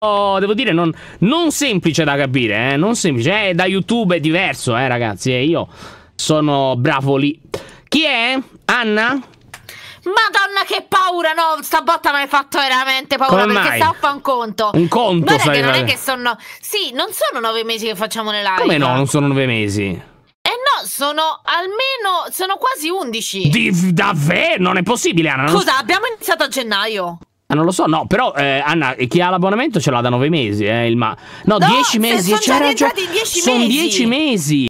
Oh, devo dire, non, non, semplice da capire, eh? non semplice. Eh, da YouTube è diverso, eh, ragazzi. Eh, io sono bravo lì. Chi è? Anna? Madonna che paura, no, botta mi hai fatto veramente paura Come perché mai? stavo a fare un conto. Un conto, Guarda che non è che sono... Sì, non sono nove mesi che facciamo le live. Come no, non sono nove mesi? Eh no, sono almeno... sono quasi undici. davvero? Non è possibile, Anna. Non... Scusa, abbiamo iniziato a gennaio. Ah, non lo so, no, però eh, Anna, chi ha l'abbonamento ce l'ha da nove mesi, eh, il ma... No, 10 no, mesi, c'era già... Sono dieci mesi!